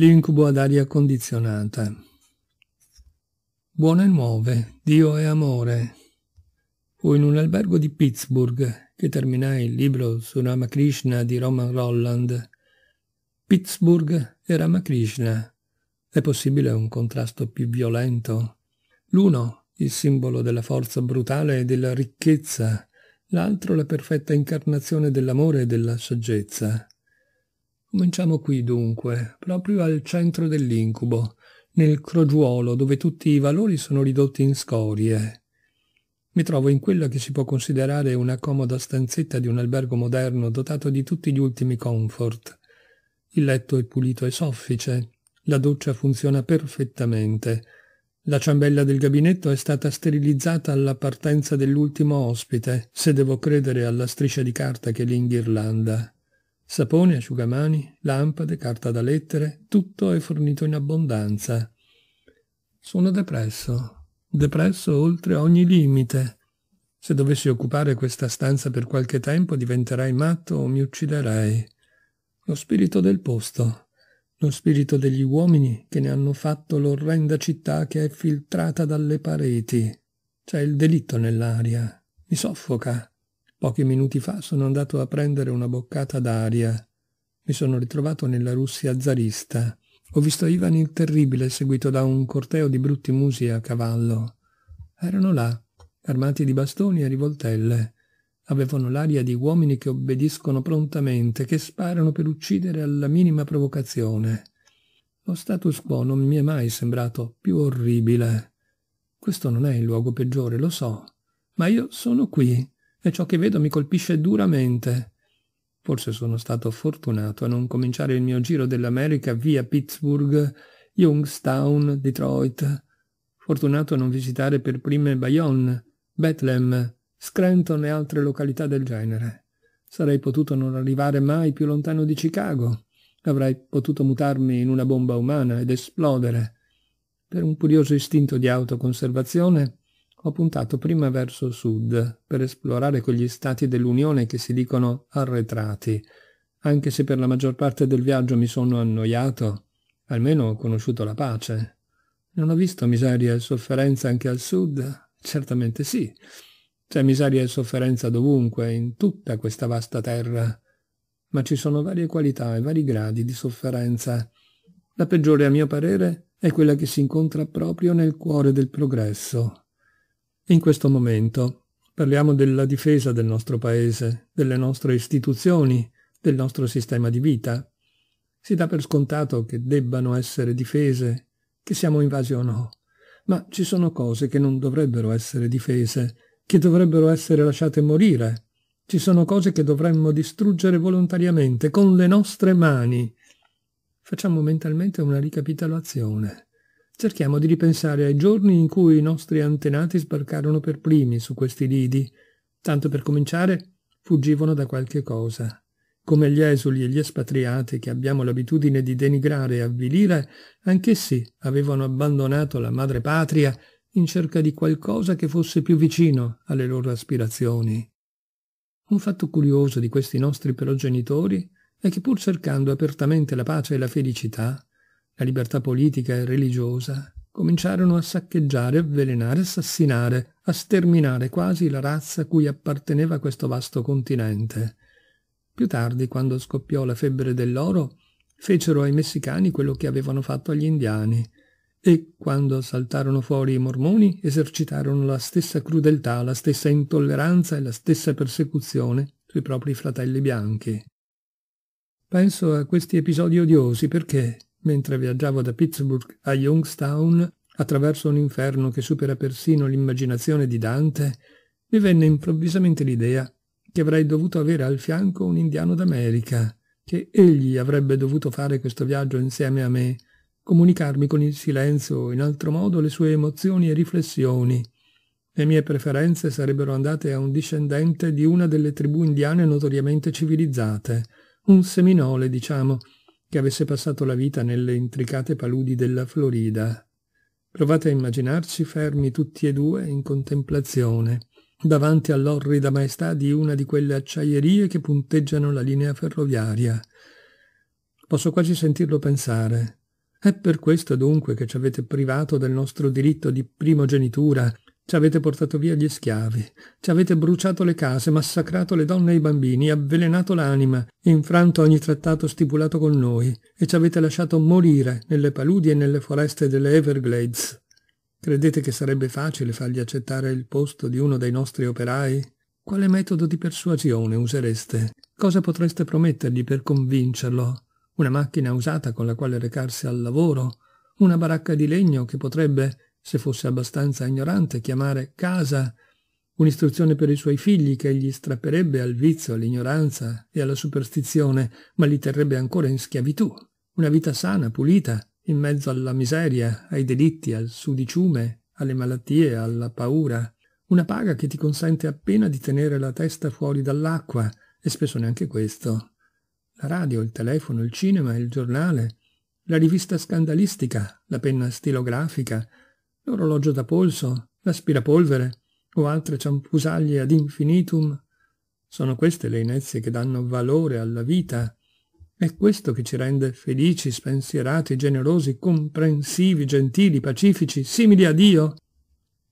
L'incubo ad aria condizionata. Buone nuove, Dio è amore. Fu in un albergo di Pittsburgh che terminai il libro su Ramakrishna di Roman Rolland. Pittsburgh e Ramakrishna. È possibile un contrasto più violento? L'uno, il simbolo della forza brutale e della ricchezza, l'altro la perfetta incarnazione dell'amore e della saggezza. Cominciamo qui dunque, proprio al centro dell'incubo, nel crogiuolo dove tutti i valori sono ridotti in scorie. Mi trovo in quella che si può considerare una comoda stanzetta di un albergo moderno dotato di tutti gli ultimi comfort. Il letto è pulito e soffice, la doccia funziona perfettamente, la ciambella del gabinetto è stata sterilizzata alla partenza dell'ultimo ospite, se devo credere alla striscia di carta che l'inghirlanda. Sapone, asciugamani, lampade, carta da lettere, tutto è fornito in abbondanza. Sono depresso, depresso oltre ogni limite. Se dovessi occupare questa stanza per qualche tempo diventerei matto o mi ucciderei. Lo spirito del posto, lo spirito degli uomini che ne hanno fatto l'orrenda città che è filtrata dalle pareti. C'è il delitto nell'aria, mi soffoca, Pochi minuti fa sono andato a prendere una boccata d'aria. Mi sono ritrovato nella Russia zarista. Ho visto Ivan il Terribile seguito da un corteo di brutti musi a cavallo. Erano là, armati di bastoni e rivoltelle. Avevano l'aria di uomini che obbediscono prontamente, che sparano per uccidere alla minima provocazione. Lo status quo non mi è mai sembrato più orribile. Questo non è il luogo peggiore, lo so, ma io sono qui e ciò che vedo mi colpisce duramente. Forse sono stato fortunato a non cominciare il mio giro dell'America via Pittsburgh, Youngstown, Detroit. Fortunato a non visitare per prime Bayonne, Bethlehem, Scranton e altre località del genere. Sarei potuto non arrivare mai più lontano di Chicago. Avrei potuto mutarmi in una bomba umana ed esplodere. Per un curioso istinto di autoconservazione ho puntato prima verso sud per esplorare quegli stati dell'Unione che si dicono arretrati. Anche se per la maggior parte del viaggio mi sono annoiato, almeno ho conosciuto la pace. Non ho visto miseria e sofferenza anche al sud? Certamente sì. C'è miseria e sofferenza dovunque, in tutta questa vasta terra. Ma ci sono varie qualità e vari gradi di sofferenza. La peggiore, a mio parere, è quella che si incontra proprio nel cuore del progresso, in questo momento. Parliamo della difesa del nostro paese, delle nostre istituzioni, del nostro sistema di vita. Si dà per scontato che debbano essere difese, che siamo invasi o no, ma ci sono cose che non dovrebbero essere difese, che dovrebbero essere lasciate morire. Ci sono cose che dovremmo distruggere volontariamente, con le nostre mani. Facciamo mentalmente una ricapitolazione. Cerchiamo di ripensare ai giorni in cui i nostri antenati sbarcarono per primi su questi lidi. Tanto per cominciare, fuggivano da qualche cosa. Come gli esuli e gli espatriati che abbiamo l'abitudine di denigrare e avvilire, anch'essi avevano abbandonato la madre patria in cerca di qualcosa che fosse più vicino alle loro aspirazioni. Un fatto curioso di questi nostri progenitori è che pur cercando apertamente la pace e la felicità, la libertà politica e religiosa, cominciarono a saccheggiare, avvelenare, assassinare, a sterminare quasi la razza cui apparteneva questo vasto continente. Più tardi, quando scoppiò la febbre dell'oro, fecero ai messicani quello che avevano fatto agli indiani e, quando saltarono fuori i mormoni, esercitarono la stessa crudeltà, la stessa intolleranza e la stessa persecuzione sui propri fratelli bianchi. Penso a questi episodi odiosi perché, mentre viaggiavo da Pittsburgh a Youngstown, attraverso un inferno che supera persino l'immaginazione di Dante, mi venne improvvisamente l'idea che avrei dovuto avere al fianco un indiano d'America, che egli avrebbe dovuto fare questo viaggio insieme a me, comunicarmi con il silenzio o in altro modo le sue emozioni e riflessioni. Le mie preferenze sarebbero andate a un discendente di una delle tribù indiane notoriamente civilizzate, un seminole, diciamo, che avesse passato la vita nelle intricate paludi della Florida. Provate a immaginarci fermi tutti e due in contemplazione, davanti all'orrida maestà di una di quelle acciaierie che punteggiano la linea ferroviaria. Posso quasi sentirlo pensare. È per questo dunque che ci avete privato del nostro diritto di primogenitura, ci avete portato via gli schiavi, ci avete bruciato le case, massacrato le donne e i bambini, avvelenato l'anima, infranto ogni trattato stipulato con noi e ci avete lasciato morire nelle paludi e nelle foreste delle Everglades. Credete che sarebbe facile fargli accettare il posto di uno dei nostri operai? Quale metodo di persuasione usereste? Cosa potreste promettergli per convincerlo? Una macchina usata con la quale recarsi al lavoro? Una baracca di legno che potrebbe se fosse abbastanza ignorante, chiamare casa un'istruzione per i suoi figli che gli strapperebbe al vizio, all'ignoranza e alla superstizione, ma li terrebbe ancora in schiavitù. Una vita sana, pulita, in mezzo alla miseria, ai delitti, al sudiciume, alle malattie, alla paura. Una paga che ti consente appena di tenere la testa fuori dall'acqua, e spesso neanche questo. La radio, il telefono, il cinema, il giornale, la rivista scandalistica, la penna stilografica, l'orologio da polso, l'aspirapolvere o altre ciampusaglie ad infinitum. Sono queste le inezie che danno valore alla vita. È questo che ci rende felici, spensierati, generosi, comprensivi, gentili, pacifici, simili a Dio.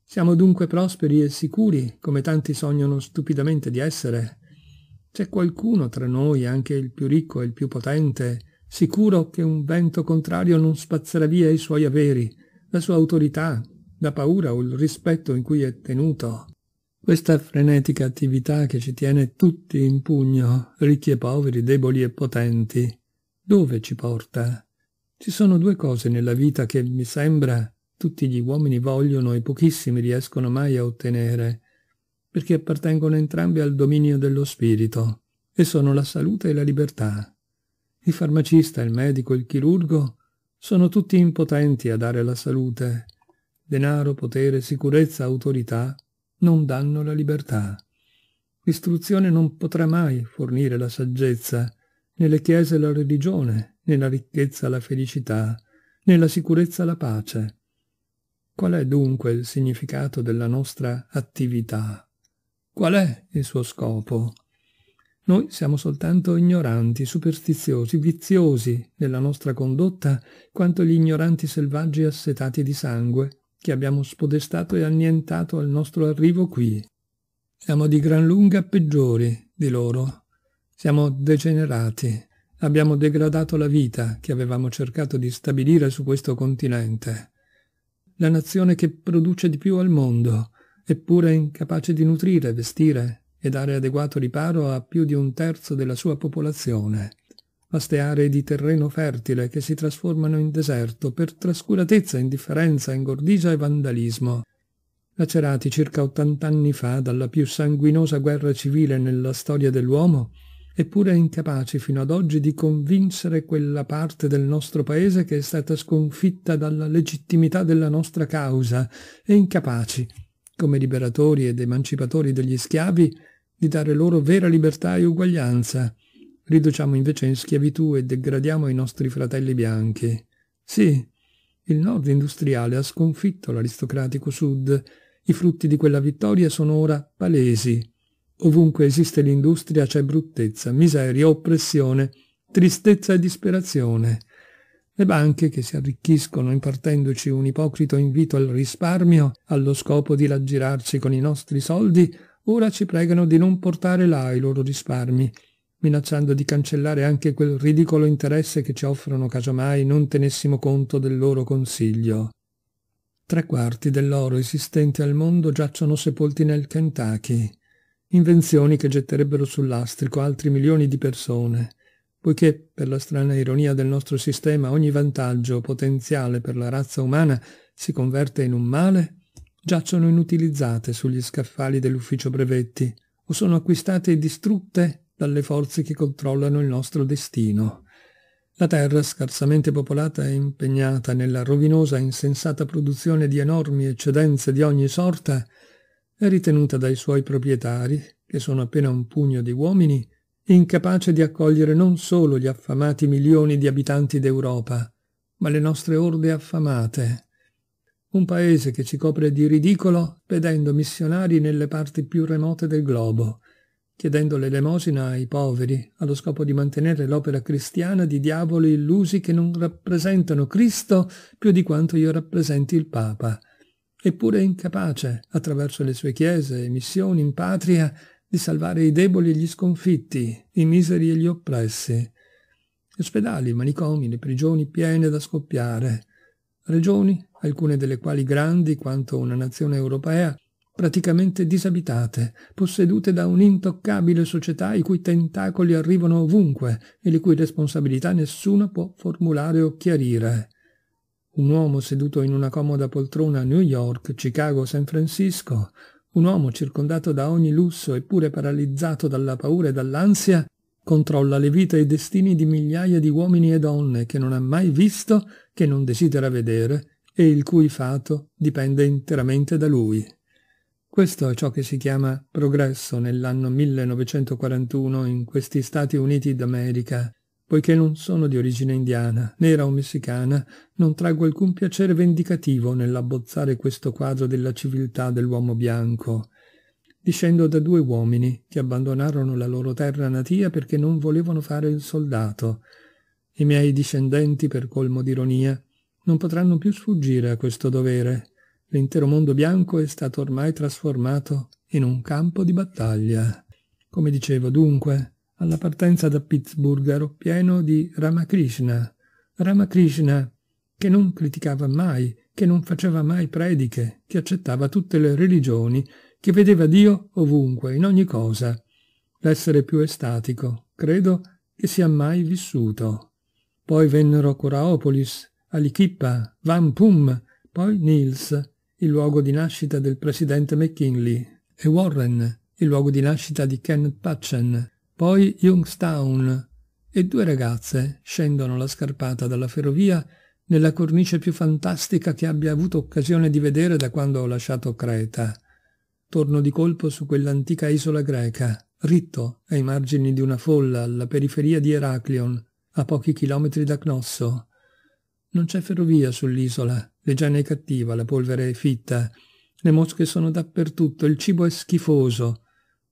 Siamo dunque prosperi e sicuri, come tanti sognano stupidamente di essere. C'è qualcuno tra noi, anche il più ricco e il più potente, sicuro che un vento contrario non spazzerà via i suoi averi, la sua autorità, la paura o il rispetto in cui è tenuto. Questa frenetica attività che ci tiene tutti in pugno, ricchi e poveri, deboli e potenti, dove ci porta? Ci sono due cose nella vita che, mi sembra, tutti gli uomini vogliono e pochissimi riescono mai a ottenere, perché appartengono entrambi al dominio dello spirito, e sono la salute e la libertà. Il farmacista, il medico, il chirurgo sono tutti impotenti a dare la salute. Denaro, potere, sicurezza, autorità non danno la libertà. L'istruzione non potrà mai fornire la saggezza, né le chiese la religione, né la ricchezza la felicità, né la sicurezza la pace. Qual è dunque il significato della nostra attività? Qual è il suo scopo? Noi siamo soltanto ignoranti, superstiziosi, viziosi nella nostra condotta quanto gli ignoranti selvaggi assetati di sangue che abbiamo spodestato e annientato al nostro arrivo qui. Siamo di gran lunga peggiori di loro. Siamo degenerati. Abbiamo degradato la vita che avevamo cercato di stabilire su questo continente. La nazione che produce di più al mondo, eppure incapace di nutrire, vestire, e dare adeguato riparo a più di un terzo della sua popolazione. Vaste aree di terreno fertile che si trasformano in deserto per trascuratezza, indifferenza, ingordigia e vandalismo. Lacerati circa ottant'anni fa dalla più sanguinosa guerra civile nella storia dell'uomo, eppure incapaci fino ad oggi di convincere quella parte del nostro paese che è stata sconfitta dalla legittimità della nostra causa e incapaci, come liberatori ed emancipatori degli schiavi, di dare loro vera libertà e uguaglianza. Riduciamo invece in schiavitù e degradiamo i nostri fratelli bianchi. Sì, il nord industriale ha sconfitto l'aristocratico sud. I frutti di quella vittoria sono ora palesi. Ovunque esiste l'industria c'è bruttezza, miseria, oppressione, tristezza e disperazione. Le banche che si arricchiscono impartendoci un ipocrito invito al risparmio, allo scopo di raggirarci con i nostri soldi, Ora ci pregano di non portare là i loro risparmi, minacciando di cancellare anche quel ridicolo interesse che ci offrono casomai non tenessimo conto del loro consiglio. Tre quarti dell'oro esistente al mondo giacciono sepolti nel Kentucky, invenzioni che getterebbero sul lastrico altri milioni di persone, poiché, per la strana ironia del nostro sistema, ogni vantaggio potenziale per la razza umana si converte in un male giacciono inutilizzate sugli scaffali dell'ufficio brevetti o sono acquistate e distrutte dalle forze che controllano il nostro destino. La terra, scarsamente popolata e impegnata nella rovinosa e insensata produzione di enormi eccedenze di ogni sorta, è ritenuta dai suoi proprietari, che sono appena un pugno di uomini, incapace di accogliere non solo gli affamati milioni di abitanti d'Europa, ma le nostre orde affamate, un paese che ci copre di ridicolo vedendo missionari nelle parti più remote del globo, chiedendo l'elemosina ai poveri, allo scopo di mantenere l'opera cristiana di diavoli illusi che non rappresentano Cristo più di quanto io rappresenti il Papa, eppure incapace, attraverso le sue chiese e missioni in patria, di salvare i deboli e gli sconfitti, i miseri e gli oppressi. Gli ospedali, i manicomi, le prigioni piene da scoppiare, regioni alcune delle quali grandi quanto una nazione europea, praticamente disabitate, possedute da un'intoccabile società i cui tentacoli arrivano ovunque e le cui responsabilità nessuno può formulare o chiarire. Un uomo seduto in una comoda poltrona a New York, Chicago, San Francisco, un uomo circondato da ogni lusso eppure paralizzato dalla paura e dall'ansia, controlla le vite e i destini di migliaia di uomini e donne che non ha mai visto, che non desidera vedere e il cui fato dipende interamente da lui. Questo è ciò che si chiama progresso nell'anno 1941 in questi Stati Uniti d'America. Poiché non sono di origine indiana, nera o messicana, non traggo alcun piacere vendicativo nell'abbozzare questo quadro della civiltà dell'uomo bianco. Discendo da due uomini che abbandonarono la loro terra natia perché non volevano fare il soldato. I miei discendenti, per colmo d'ironia, non potranno più sfuggire a questo dovere. L'intero mondo bianco è stato ormai trasformato in un campo di battaglia. Come dicevo dunque, alla partenza da Pittsburgh ero pieno di Ramakrishna. Ramakrishna che non criticava mai, che non faceva mai prediche, che accettava tutte le religioni, che vedeva Dio ovunque, in ogni cosa. L'essere più estatico, credo, che sia mai vissuto. Poi vennero Coraopolis, Aliquippa, Van Pum, poi Niels, il luogo di nascita del presidente McKinley, e Warren, il luogo di nascita di Kenneth Patchen, poi Youngstown, e due ragazze scendono la scarpata dalla ferrovia nella cornice più fantastica che abbia avuto occasione di vedere da quando ho lasciato Creta. Torno di colpo su quell'antica isola greca, ritto ai margini di una folla alla periferia di Eraclion, a pochi chilometri da Cnosso, non c'è ferrovia sull'isola, le gianne è cattiva, la polvere è fitta, le mosche sono dappertutto, il cibo è schifoso,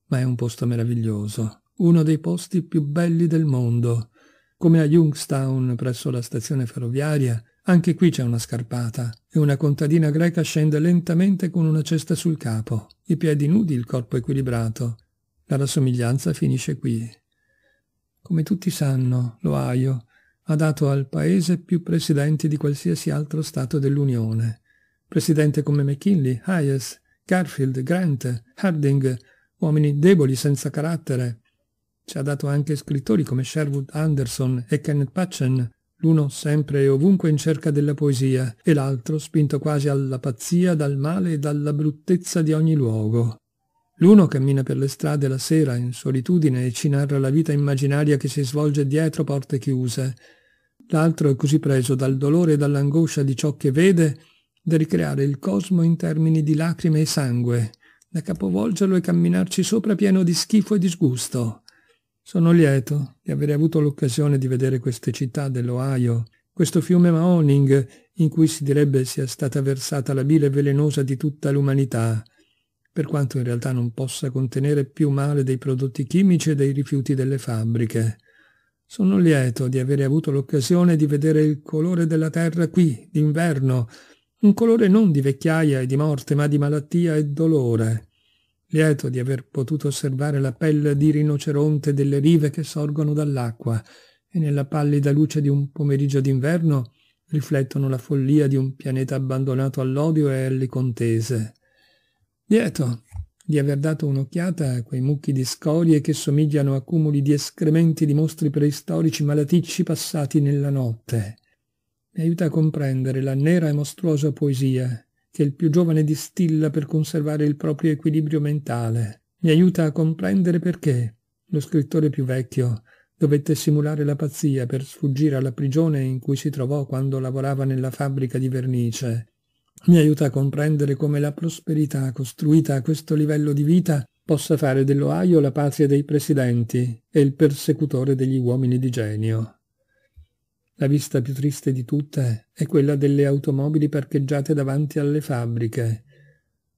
ma è un posto meraviglioso, uno dei posti più belli del mondo. Come a Youngstown, presso la stazione ferroviaria, anche qui c'è una scarpata e una contadina greca scende lentamente con una cesta sul capo, i piedi nudi, il corpo equilibrato. La rassomiglianza finisce qui. Come tutti sanno, l'Ohio ha dato al paese più presidenti di qualsiasi altro Stato dell'Unione. Presidenti come McKinley, Hayes, Garfield, Grant, Harding, uomini deboli senza carattere. Ci ha dato anche scrittori come Sherwood Anderson e Kenneth Patchen, l'uno sempre e ovunque in cerca della poesia e l'altro spinto quasi alla pazzia dal male e dalla bruttezza di ogni luogo. L'uno cammina per le strade la sera in solitudine e ci narra la vita immaginaria che si svolge dietro porte chiuse. L'altro è così preso dal dolore e dall'angoscia di ciò che vede da ricreare il cosmo in termini di lacrime e sangue, da capovolgerlo e camminarci sopra pieno di schifo e disgusto. Sono lieto di avere avuto l'occasione di vedere queste città dell'Ohio, questo fiume Maoning in cui si direbbe sia stata versata la bile velenosa di tutta l'umanità, per quanto in realtà non possa contenere più male dei prodotti chimici e dei rifiuti delle fabbriche. Sono lieto di avere avuto l'occasione di vedere il colore della terra qui, d'inverno, un colore non di vecchiaia e di morte, ma di malattia e dolore. Lieto di aver potuto osservare la pelle di rinoceronte delle rive che sorgono dall'acqua e nella pallida luce di un pomeriggio d'inverno riflettono la follia di un pianeta abbandonato all'odio e alle contese lieto di aver dato un'occhiata a quei mucchi di scorie che somigliano a cumuli di escrementi di mostri preistorici malaticci passati nella notte. Mi aiuta a comprendere la nera e mostruosa poesia che il più giovane distilla per conservare il proprio equilibrio mentale. Mi aiuta a comprendere perché lo scrittore più vecchio dovette simulare la pazzia per sfuggire alla prigione in cui si trovò quando lavorava nella fabbrica di vernice mi aiuta a comprendere come la prosperità costruita a questo livello di vita possa fare dell'Ohio la patria dei presidenti e il persecutore degli uomini di genio. La vista più triste di tutte è quella delle automobili parcheggiate davanti alle fabbriche.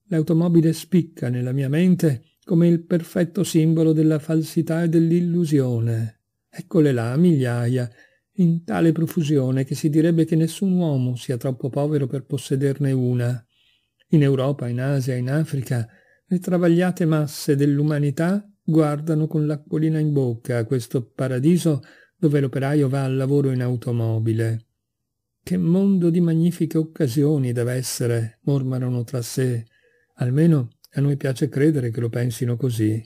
L'automobile spicca nella mia mente come il perfetto simbolo della falsità e dell'illusione. Eccole là, migliaia, in tale profusione che si direbbe che nessun uomo sia troppo povero per possederne una. In Europa, in Asia, in Africa, le travagliate masse dell'umanità guardano con l'acquolina in bocca a questo paradiso dove l'operaio va al lavoro in automobile. Che mondo di magnifiche occasioni deve essere, mormorano tra sé. Almeno a noi piace credere che lo pensino così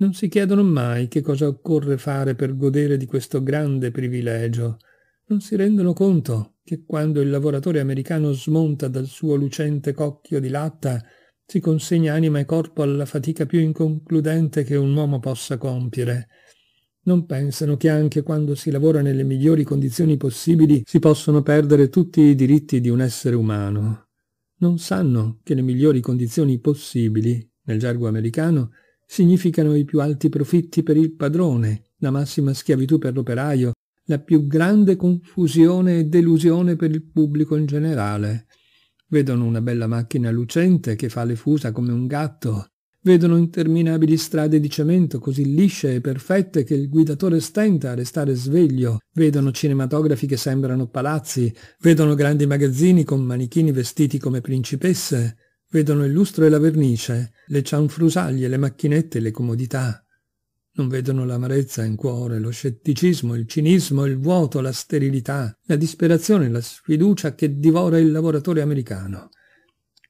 non si chiedono mai che cosa occorre fare per godere di questo grande privilegio. Non si rendono conto che quando il lavoratore americano smonta dal suo lucente cocchio di latta, si consegna anima e corpo alla fatica più inconcludente che un uomo possa compiere. Non pensano che anche quando si lavora nelle migliori condizioni possibili si possono perdere tutti i diritti di un essere umano. Non sanno che le migliori condizioni possibili, nel gergo americano, significano i più alti profitti per il padrone, la massima schiavitù per l'operaio, la più grande confusione e delusione per il pubblico in generale. Vedono una bella macchina lucente che fa le fusa come un gatto, vedono interminabili strade di cemento così lisce e perfette che il guidatore stenta a restare sveglio, vedono cinematografi che sembrano palazzi, vedono grandi magazzini con manichini vestiti come principesse, Vedono il lustro e la vernice, le cianfrusaglie, le macchinette e le comodità. Non vedono l'amarezza in cuore, lo scetticismo, il cinismo, il vuoto, la sterilità, la disperazione, la sfiducia che divora il lavoratore americano.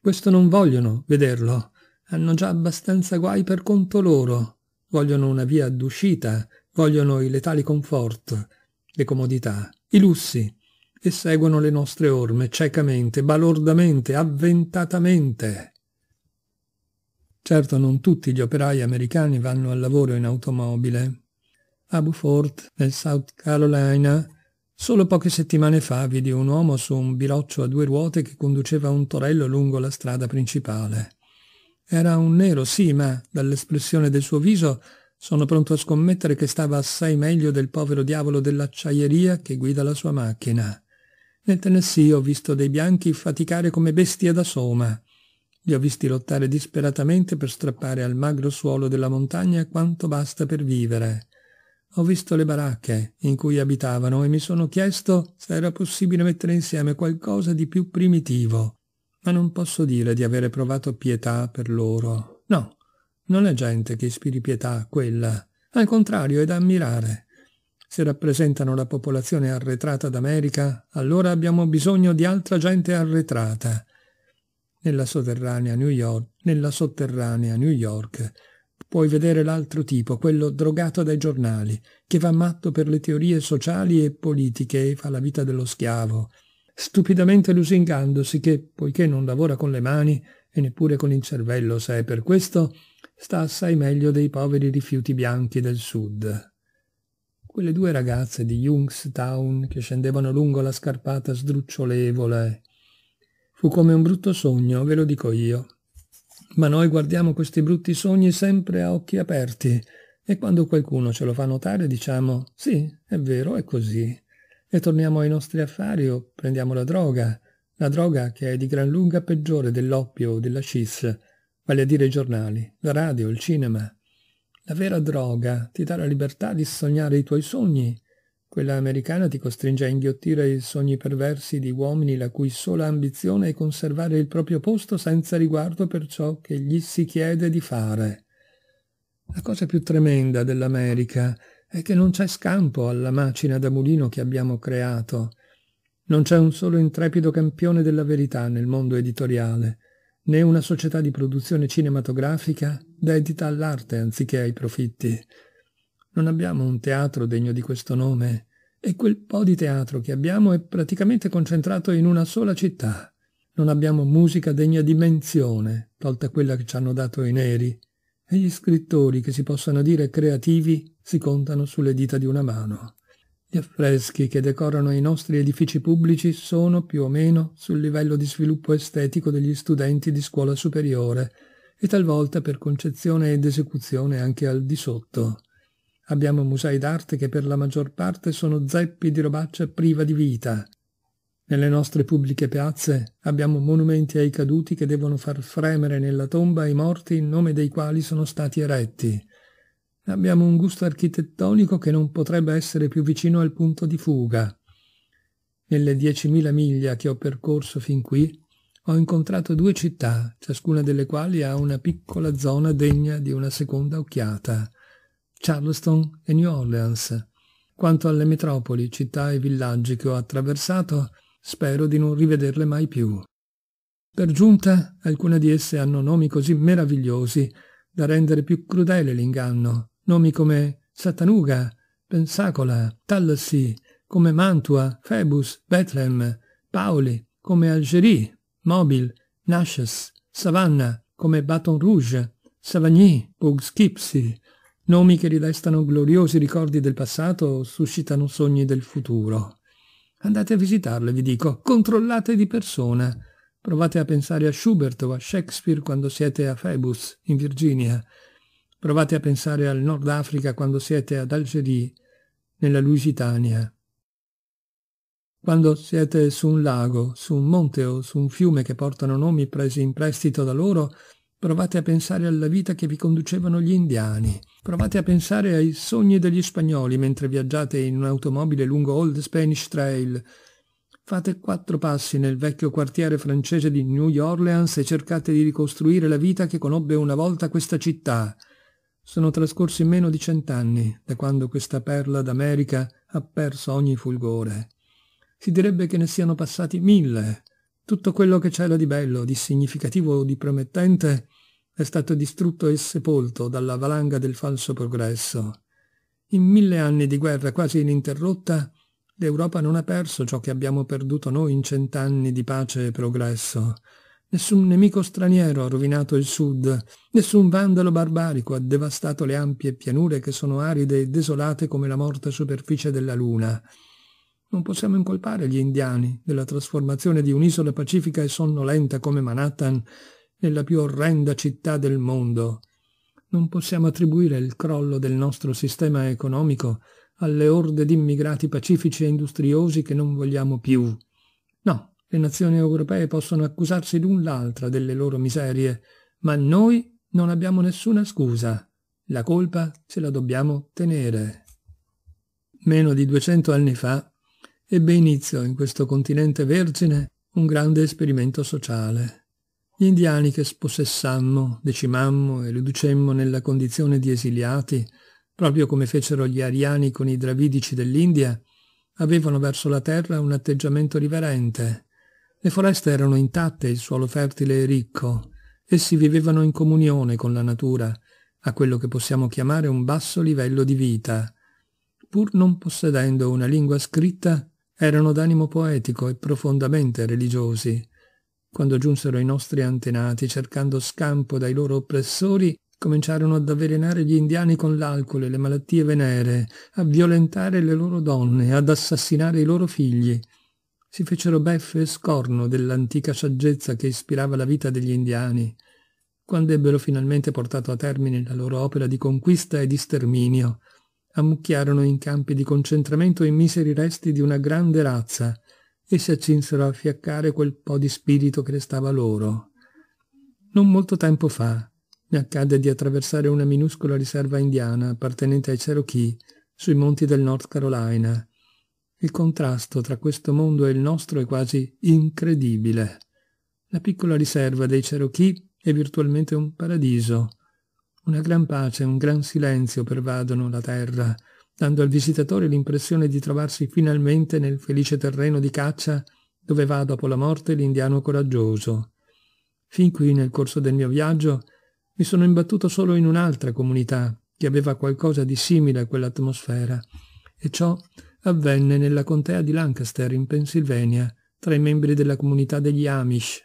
Questo non vogliono vederlo. Hanno già abbastanza guai per conto loro. Vogliono una via d'uscita, vogliono i letali comfort, le comodità, i lussi, e seguono le nostre orme ciecamente, balordamente, avventatamente. Certo non tutti gli operai americani vanno al lavoro in automobile. A Beaufort, nel South Carolina, solo poche settimane fa vidi un uomo su un biloccio a due ruote che conduceva un torello lungo la strada principale. Era un nero, sì, ma dall'espressione del suo viso sono pronto a scommettere che stava assai meglio del povero diavolo dell'acciaieria che guida la sua macchina. Nel Tennessee ho visto dei bianchi faticare come bestie da soma. Li ho visti lottare disperatamente per strappare al magro suolo della montagna quanto basta per vivere. Ho visto le baracche in cui abitavano e mi sono chiesto se era possibile mettere insieme qualcosa di più primitivo. Ma non posso dire di avere provato pietà per loro. No, non è gente che ispiri pietà, quella. Al contrario, è da ammirare. Se rappresentano la popolazione arretrata d'America, allora abbiamo bisogno di altra gente arretrata. Nella sotterranea New York, nella sotterranea New York puoi vedere l'altro tipo, quello drogato dai giornali, che va matto per le teorie sociali e politiche e fa la vita dello schiavo, stupidamente lusingandosi che, poiché non lavora con le mani e neppure con il cervello se è per questo, sta assai meglio dei poveri rifiuti bianchi del sud. Quelle due ragazze di Youngstown che scendevano lungo la scarpata sdrucciolevole. Fu come un brutto sogno, ve lo dico io. Ma noi guardiamo questi brutti sogni sempre a occhi aperti e quando qualcuno ce lo fa notare diciamo sì, è vero, è così. E torniamo ai nostri affari o prendiamo la droga, la droga che è di gran lunga peggiore dell'oppio o della scis, vale a dire i giornali, la radio, il cinema, la vera droga ti dà la libertà di sognare i tuoi sogni. Quella americana ti costringe a inghiottire i sogni perversi di uomini la cui sola ambizione è conservare il proprio posto senza riguardo per ciò che gli si chiede di fare. La cosa più tremenda dell'America è che non c'è scampo alla macina da mulino che abbiamo creato. Non c'è un solo intrepido campione della verità nel mondo editoriale né una società di produzione cinematografica dedita all'arte anziché ai profitti. Non abbiamo un teatro degno di questo nome e quel po' di teatro che abbiamo è praticamente concentrato in una sola città. Non abbiamo musica degna di menzione, tolta quella che ci hanno dato i neri, e gli scrittori che si possano dire creativi si contano sulle dita di una mano. Gli affreschi che decorano i nostri edifici pubblici sono più o meno sul livello di sviluppo estetico degli studenti di scuola superiore e talvolta per concezione ed esecuzione anche al di sotto. Abbiamo musei d'arte che per la maggior parte sono zeppi di robaccia priva di vita. Nelle nostre pubbliche piazze abbiamo monumenti ai caduti che devono far fremere nella tomba i morti in nome dei quali sono stati eretti abbiamo un gusto architettonico che non potrebbe essere più vicino al punto di fuga. Nelle 10.000 miglia che ho percorso fin qui, ho incontrato due città, ciascuna delle quali ha una piccola zona degna di una seconda occhiata, Charleston e New Orleans. Quanto alle metropoli, città e villaggi che ho attraversato, spero di non rivederle mai più. Per giunta, alcune di esse hanno nomi così meravigliosi da rendere più crudele l'inganno, nomi come Satanuga, Pensacola, Tallassi, come Mantua, Febus, Bethlehem, Paoli, come Algerie, Mobile, Nashes, Savannah, come Baton Rouge, Savagny, Poughkeepsie, nomi che ridestano gloriosi ricordi del passato, o suscitano sogni del futuro. Andate a visitarle, vi dico, controllate di persona. Provate a pensare a Schubert o a Shakespeare quando siete a Phoebus, in Virginia. Provate a pensare al Nord Africa quando siete ad Algerie, nella Lusitania. Quando siete su un lago, su un monte o su un fiume che portano nomi presi in prestito da loro, provate a pensare alla vita che vi conducevano gli indiani. Provate a pensare ai sogni degli spagnoli mentre viaggiate in un'automobile lungo Old Spanish Trail. Fate quattro passi nel vecchio quartiere francese di New Orleans e cercate di ricostruire la vita che conobbe una volta questa città. Sono trascorsi meno di cent'anni da quando questa perla d'America ha perso ogni fulgore. Si direbbe che ne siano passati mille. Tutto quello che c'era di bello, di significativo o di promettente è stato distrutto e sepolto dalla valanga del falso progresso. In mille anni di guerra quasi ininterrotta, l'Europa non ha perso ciò che abbiamo perduto noi in cent'anni di pace e progresso. Nessun nemico straniero ha rovinato il sud, nessun vandalo barbarico ha devastato le ampie pianure che sono aride e desolate come la morta superficie della luna. Non possiamo incolpare gli indiani della trasformazione di un'isola pacifica e sonnolenta come Manhattan nella più orrenda città del mondo. Non possiamo attribuire il crollo del nostro sistema economico alle orde di immigrati pacifici e industriosi che non vogliamo più. Le nazioni europee possono accusarsi l'un l'altra delle loro miserie, ma noi non abbiamo nessuna scusa. La colpa ce la dobbiamo tenere. Meno di 200 anni fa ebbe inizio in questo continente vergine un grande esperimento sociale. Gli indiani che spossessammo, decimammo e riducemmo nella condizione di esiliati, proprio come fecero gli ariani con i dravidici dell'India, avevano verso la terra un atteggiamento riverente, le foreste erano intatte, il suolo fertile e ricco. Essi vivevano in comunione con la natura, a quello che possiamo chiamare un basso livello di vita. Pur non possedendo una lingua scritta, erano d'animo poetico e profondamente religiosi. Quando giunsero i nostri antenati cercando scampo dai loro oppressori, cominciarono ad avvelenare gli indiani con l'alcol e le malattie venere, a violentare le loro donne, ad assassinare i loro figli si fecero beffe e scorno dell'antica saggezza che ispirava la vita degli indiani, quando ebbero finalmente portato a termine la loro opera di conquista e di sterminio, ammucchiarono in campi di concentramento i miseri resti di una grande razza e si accinsero a fiaccare quel po' di spirito che restava loro. Non molto tempo fa mi accadde di attraversare una minuscola riserva indiana appartenente ai Cherokee sui monti del North Carolina, il contrasto tra questo mondo e il nostro è quasi incredibile. La piccola riserva dei Cherokee è virtualmente un paradiso. Una gran pace, un gran silenzio pervadono la terra, dando al visitatore l'impressione di trovarsi finalmente nel felice terreno di caccia dove va dopo la morte l'indiano coraggioso. Fin qui nel corso del mio viaggio mi sono imbattuto solo in un'altra comunità che aveva qualcosa di simile a quell'atmosfera, e ciò avvenne nella contea di Lancaster, in Pennsylvania, tra i membri della comunità degli Amish.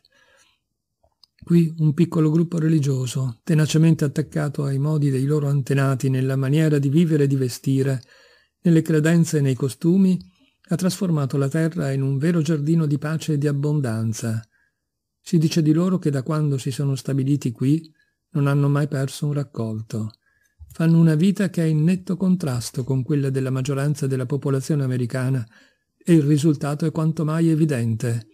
Qui un piccolo gruppo religioso, tenacemente attaccato ai modi dei loro antenati nella maniera di vivere e di vestire, nelle credenze e nei costumi, ha trasformato la terra in un vero giardino di pace e di abbondanza. Si dice di loro che da quando si sono stabiliti qui non hanno mai perso un raccolto fanno una vita che è in netto contrasto con quella della maggioranza della popolazione americana e il risultato è quanto mai evidente.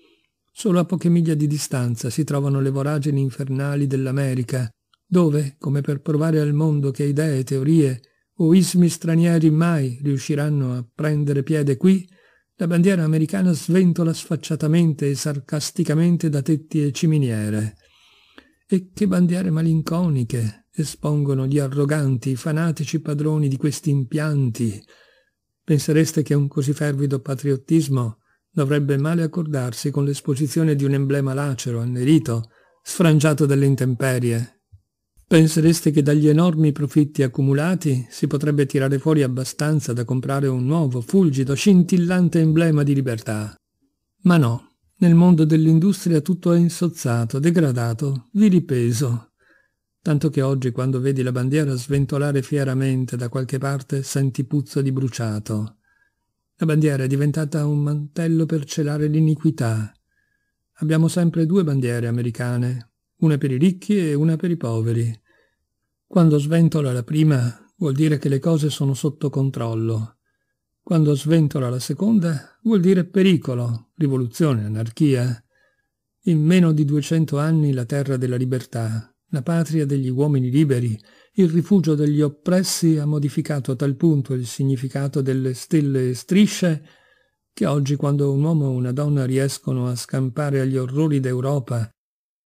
Solo a poche miglia di distanza si trovano le voragini infernali dell'America, dove, come per provare al mondo che idee, teorie o ismi stranieri mai riusciranno a prendere piede qui, la bandiera americana sventola sfacciatamente e sarcasticamente da tetti e ciminiere. E che bandiere malinconiche, espongono gli arroganti, i fanatici padroni di questi impianti. Pensereste che un così fervido patriottismo dovrebbe male accordarsi con l'esposizione di un emblema lacero, annerito, sfrangiato dalle intemperie. Pensereste che dagli enormi profitti accumulati si potrebbe tirare fuori abbastanza da comprare un nuovo, fulgido, scintillante emblema di libertà. Ma no, nel mondo dell'industria tutto è insozzato, degradato, vilipeso, tanto che oggi quando vedi la bandiera sventolare fieramente da qualche parte senti puzza di bruciato. La bandiera è diventata un mantello per celare l'iniquità. Abbiamo sempre due bandiere americane, una per i ricchi e una per i poveri. Quando sventola la prima vuol dire che le cose sono sotto controllo. Quando sventola la seconda vuol dire pericolo, rivoluzione, anarchia. In meno di 200 anni la terra della libertà, la patria degli uomini liberi, il rifugio degli oppressi ha modificato a tal punto il significato delle stelle e strisce che oggi quando un uomo e una donna riescono a scampare agli orrori d'Europa,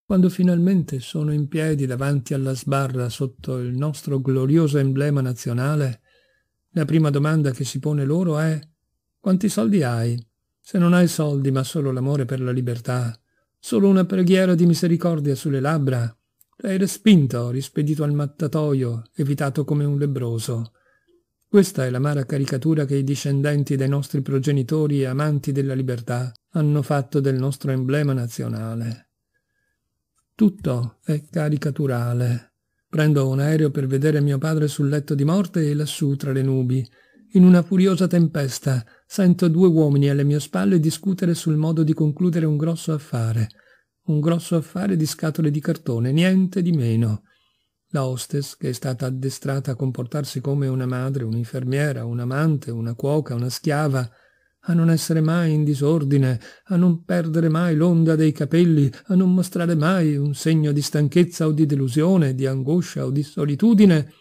quando finalmente sono in piedi davanti alla sbarra sotto il nostro glorioso emblema nazionale, la prima domanda che si pone loro è quanti soldi hai? Se non hai soldi ma solo l'amore per la libertà, solo una preghiera di misericordia sulle labbra, L'hai respinto, rispedito al mattatoio, evitato come un lebroso. Questa è l'amara caricatura che i discendenti dei nostri progenitori e amanti della libertà hanno fatto del nostro emblema nazionale. Tutto è caricaturale. Prendo un aereo per vedere mio padre sul letto di morte e lassù tra le nubi. In una furiosa tempesta sento due uomini alle mie spalle discutere sul modo di concludere un grosso affare. Un grosso affare di scatole di cartone, niente di meno. La hostess, che è stata addestrata a comportarsi come una madre, un'infermiera, un'amante, una cuoca, una schiava, a non essere mai in disordine, a non perdere mai l'onda dei capelli, a non mostrare mai un segno di stanchezza o di delusione, di angoscia o di solitudine,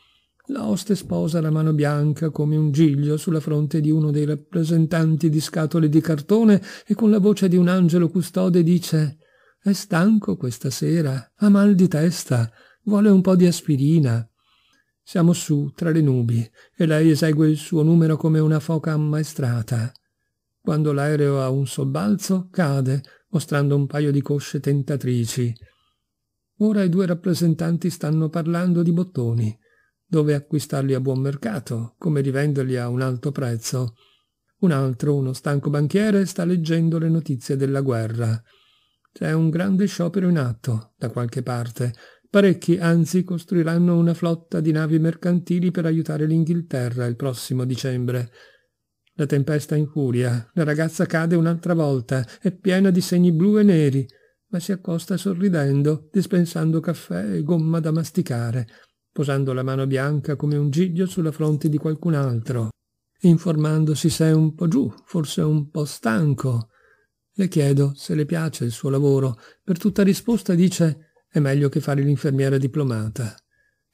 la oste sposa la mano bianca come un giglio sulla fronte di uno dei rappresentanti di scatole di cartone e con la voce di un angelo custode dice è stanco questa sera, ha mal di testa, vuole un po' di aspirina. Siamo su, tra le nubi, e lei esegue il suo numero come una foca ammaestrata. Quando l'aereo ha un sobbalzo, cade, mostrando un paio di cosce tentatrici. Ora i due rappresentanti stanno parlando di bottoni, dove acquistarli a buon mercato, come rivenderli a un alto prezzo. Un altro, uno stanco banchiere, sta leggendo le notizie della guerra. C'è un grande sciopero in atto, da qualche parte. Parecchi, anzi, costruiranno una flotta di navi mercantili per aiutare l'Inghilterra il prossimo dicembre. La tempesta infuria, la ragazza cade un'altra volta, è piena di segni blu e neri, ma si accosta sorridendo, dispensando caffè e gomma da masticare, posando la mano bianca come un giglio sulla fronte di qualcun altro informandosi se è un po' giù, forse un po' stanco, le chiedo se le piace il suo lavoro. Per tutta risposta dice è meglio che fare l'infermiera diplomata.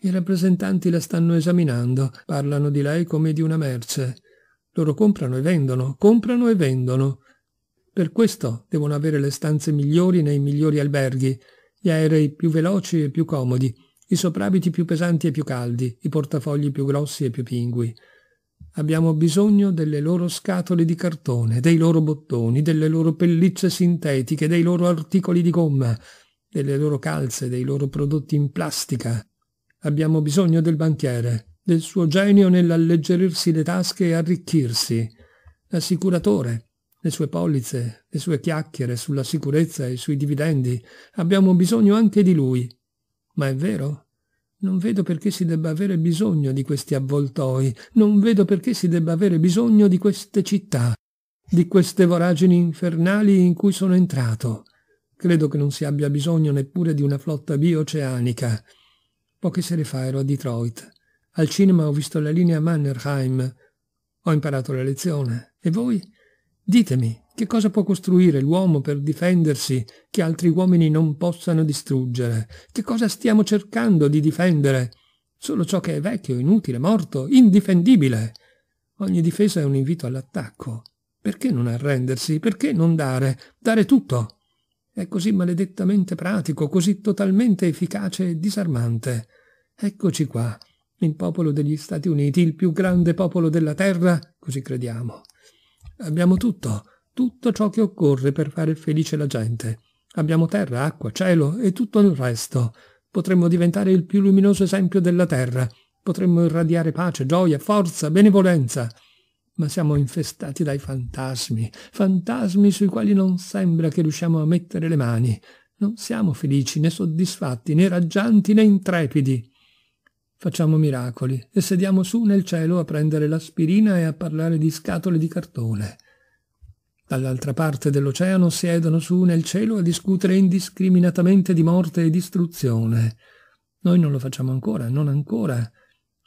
I rappresentanti la stanno esaminando, parlano di lei come di una merce. Loro comprano e vendono, comprano e vendono. Per questo devono avere le stanze migliori nei migliori alberghi, gli aerei più veloci e più comodi, i soprabiti più pesanti e più caldi, i portafogli più grossi e più pingui. Abbiamo bisogno delle loro scatole di cartone, dei loro bottoni, delle loro pellicce sintetiche, dei loro articoli di gomma, delle loro calze, dei loro prodotti in plastica. Abbiamo bisogno del banchiere, del suo genio nell'alleggerirsi le tasche e arricchirsi, l'assicuratore, le sue polizze, le sue chiacchiere sulla sicurezza e sui dividendi. Abbiamo bisogno anche di lui. Ma è vero? Non vedo perché si debba avere bisogno di questi avvoltoi, non vedo perché si debba avere bisogno di queste città, di queste voragini infernali in cui sono entrato. Credo che non si abbia bisogno neppure di una flotta bioceanica. Poche sere fa ero a Detroit. Al cinema ho visto la linea Mannerheim. Ho imparato la lezione. E voi? Ditemi, che cosa può costruire l'uomo per difendersi che altri uomini non possano distruggere? Che cosa stiamo cercando di difendere? Solo ciò che è vecchio, inutile, morto, indifendibile. Ogni difesa è un invito all'attacco. Perché non arrendersi? Perché non dare? Dare tutto. È così maledettamente pratico, così totalmente efficace e disarmante. Eccoci qua, il popolo degli Stati Uniti, il più grande popolo della Terra, così crediamo. Abbiamo tutto tutto ciò che occorre per fare felice la gente. Abbiamo terra, acqua, cielo e tutto il resto. Potremmo diventare il più luminoso esempio della terra. Potremmo irradiare pace, gioia, forza, benevolenza. Ma siamo infestati dai fantasmi, fantasmi sui quali non sembra che riusciamo a mettere le mani. Non siamo felici, né soddisfatti, né raggianti, né intrepidi. Facciamo miracoli e sediamo su nel cielo a prendere l'aspirina e a parlare di scatole di cartone. Dall'altra parte dell'oceano siedono su nel cielo a discutere indiscriminatamente di morte e distruzione. Noi non lo facciamo ancora, non ancora,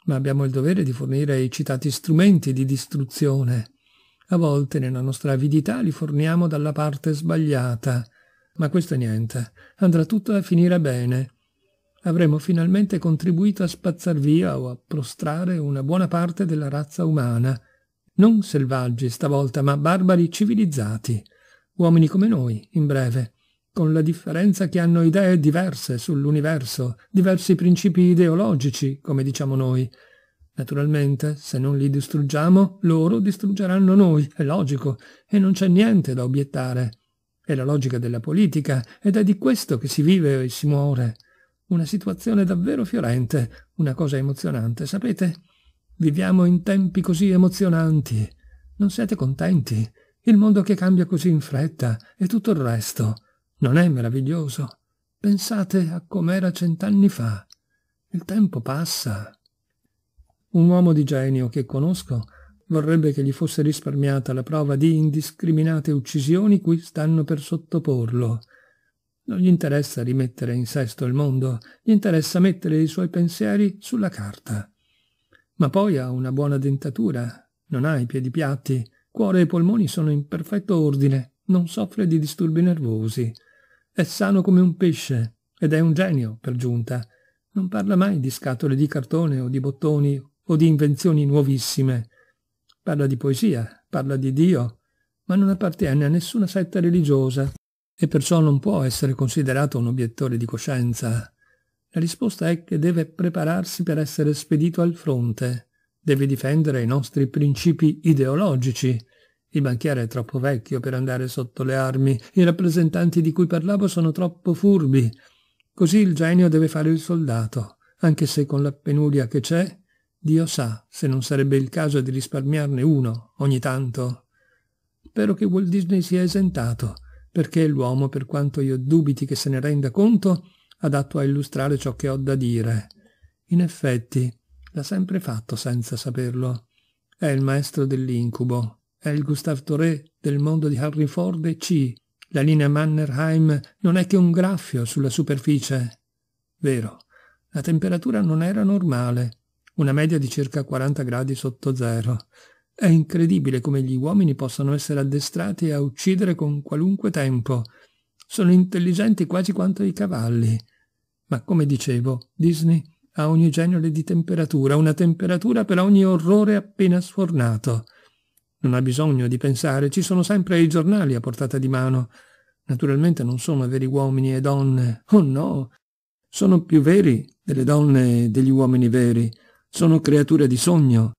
ma abbiamo il dovere di fornire i citati strumenti di distruzione. A volte nella nostra avidità li forniamo dalla parte sbagliata, ma questo è niente, andrà tutto a finire bene. Avremo finalmente contribuito a spazzar via o a prostrare una buona parte della razza umana non selvaggi stavolta, ma barbari civilizzati, uomini come noi, in breve, con la differenza che hanno idee diverse sull'universo, diversi principi ideologici, come diciamo noi. Naturalmente, se non li distruggiamo, loro distruggeranno noi, è logico, e non c'è niente da obiettare. È la logica della politica, ed è di questo che si vive e si muore. Una situazione davvero fiorente, una cosa emozionante, sapete? Viviamo in tempi così emozionanti. Non siete contenti? Il mondo che cambia così in fretta e tutto il resto. Non è meraviglioso? Pensate a com'era cent'anni fa. Il tempo passa. Un uomo di genio che conosco vorrebbe che gli fosse risparmiata la prova di indiscriminate uccisioni cui stanno per sottoporlo. Non gli interessa rimettere in sesto il mondo, gli interessa mettere i suoi pensieri sulla carta ma poi ha una buona dentatura, non ha i piedi piatti, cuore e polmoni sono in perfetto ordine, non soffre di disturbi nervosi. È sano come un pesce ed è un genio, per giunta. Non parla mai di scatole di cartone o di bottoni o di invenzioni nuovissime. Parla di poesia, parla di Dio, ma non appartiene a nessuna setta religiosa e perciò non può essere considerato un obiettore di coscienza. La risposta è che deve prepararsi per essere spedito al fronte, deve difendere i nostri principi ideologici. Il banchiere è troppo vecchio per andare sotto le armi, i rappresentanti di cui parlavo sono troppo furbi. Così il genio deve fare il soldato, anche se con la penuria che c'è, Dio sa se non sarebbe il caso di risparmiarne uno ogni tanto. Spero che Walt Disney sia esentato, perché l'uomo, per quanto io dubiti che se ne renda conto, adatto a illustrare ciò che ho da dire. In effetti, l'ha sempre fatto senza saperlo. È il maestro dell'incubo, è il Gustave Doré del mondo di Harry Ford e C. La linea Mannerheim non è che un graffio sulla superficie. Vero, la temperatura non era normale, una media di circa 40 gradi sotto zero. È incredibile come gli uomini possano essere addestrati a uccidere con qualunque tempo. Sono intelligenti quasi quanto i cavalli. Ma come dicevo, Disney ha ogni genere di temperatura, una temperatura per ogni orrore appena sfornato. Non ha bisogno di pensare, ci sono sempre i giornali a portata di mano. Naturalmente non sono veri uomini e donne, oh no! Sono più veri delle donne e degli uomini veri. Sono creature di sogno.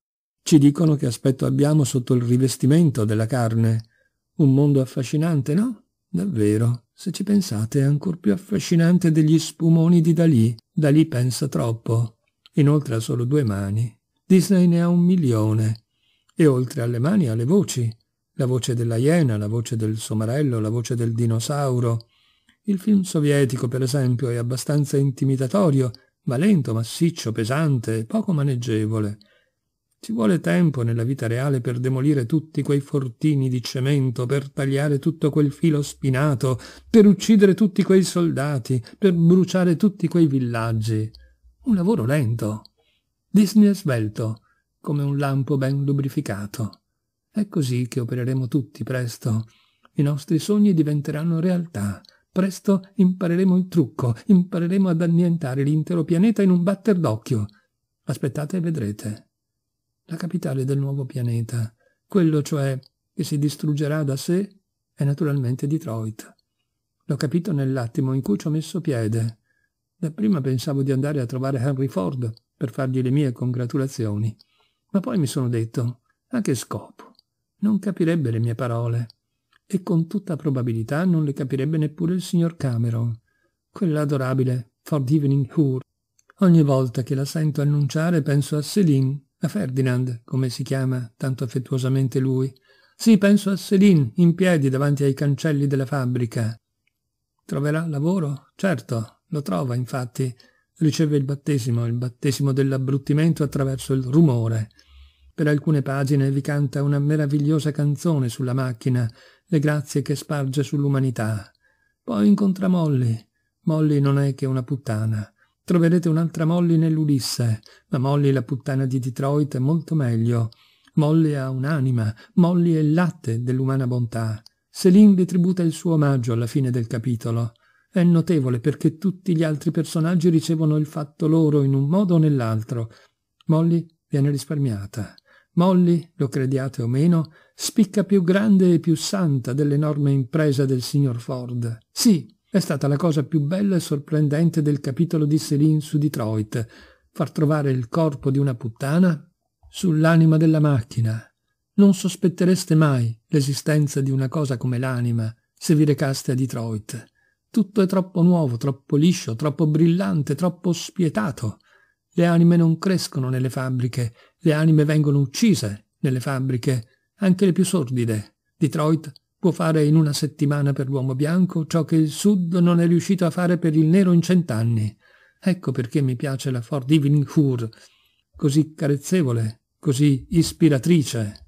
Ci dicono che aspetto abbiamo sotto il rivestimento della carne. Un mondo affascinante, no? Davvero, se ci pensate, è ancor più affascinante degli spumoni di Dalì. Dalì pensa troppo. Inoltre ha solo due mani. Disney ne ha un milione. E oltre alle mani ha le voci. La voce della iena, la voce del somarello, la voce del dinosauro. Il film sovietico, per esempio, è abbastanza intimidatorio, ma lento, massiccio, pesante, poco maneggevole. Ci vuole tempo nella vita reale per demolire tutti quei fortini di cemento, per tagliare tutto quel filo spinato, per uccidere tutti quei soldati, per bruciare tutti quei villaggi. Un lavoro lento. Disney è svelto, come un lampo ben lubrificato. È così che opereremo tutti presto. I nostri sogni diventeranno realtà. Presto impareremo il trucco, impareremo ad annientare l'intero pianeta in un batter d'occhio. Aspettate e vedrete la capitale del nuovo pianeta, quello cioè che si distruggerà da sé è naturalmente Detroit. L'ho capito nell'attimo in cui ci ho messo piede. Dapprima pensavo di andare a trovare Henry Ford per fargli le mie congratulazioni, ma poi mi sono detto, a che scopo? Non capirebbe le mie parole e con tutta probabilità non le capirebbe neppure il signor Cameron, quell'adorabile Ford Evening Hour. Ogni volta che la sento annunciare penso a Céline a Ferdinand, come si chiama tanto affettuosamente lui. Sì, penso a Céline, in piedi davanti ai cancelli della fabbrica. Troverà lavoro? Certo, lo trova, infatti. Riceve il battesimo, il battesimo dell'abbruttimento attraverso il rumore. Per alcune pagine vi canta una meravigliosa canzone sulla macchina, le grazie che sparge sull'umanità. Poi incontra Molly. Molly non è che una puttana. Troverete un'altra Molly nell'Ulisse, ma Molly la puttana di Detroit è molto meglio. Molly ha un'anima, Molly è il latte dell'umana bontà. Selin tributa il suo omaggio alla fine del capitolo. È notevole perché tutti gli altri personaggi ricevono il fatto loro in un modo o nell'altro. Molly viene risparmiata. Molly, lo crediate o meno, spicca più grande e più santa dell'enorme impresa del signor Ford. Sì, è stata la cosa più bella e sorprendente del capitolo di Céline su Detroit, far trovare il corpo di una puttana sull'anima della macchina. Non sospettereste mai l'esistenza di una cosa come l'anima se vi recaste a Detroit. Tutto è troppo nuovo, troppo liscio, troppo brillante, troppo spietato. Le anime non crescono nelle fabbriche, le anime vengono uccise nelle fabbriche, anche le più sordide. Detroit può fare in una settimana per l'uomo bianco ciò che il Sud non è riuscito a fare per il nero in cent'anni. Ecco perché mi piace la Ford Evening Hour, così carezzevole, così ispiratrice.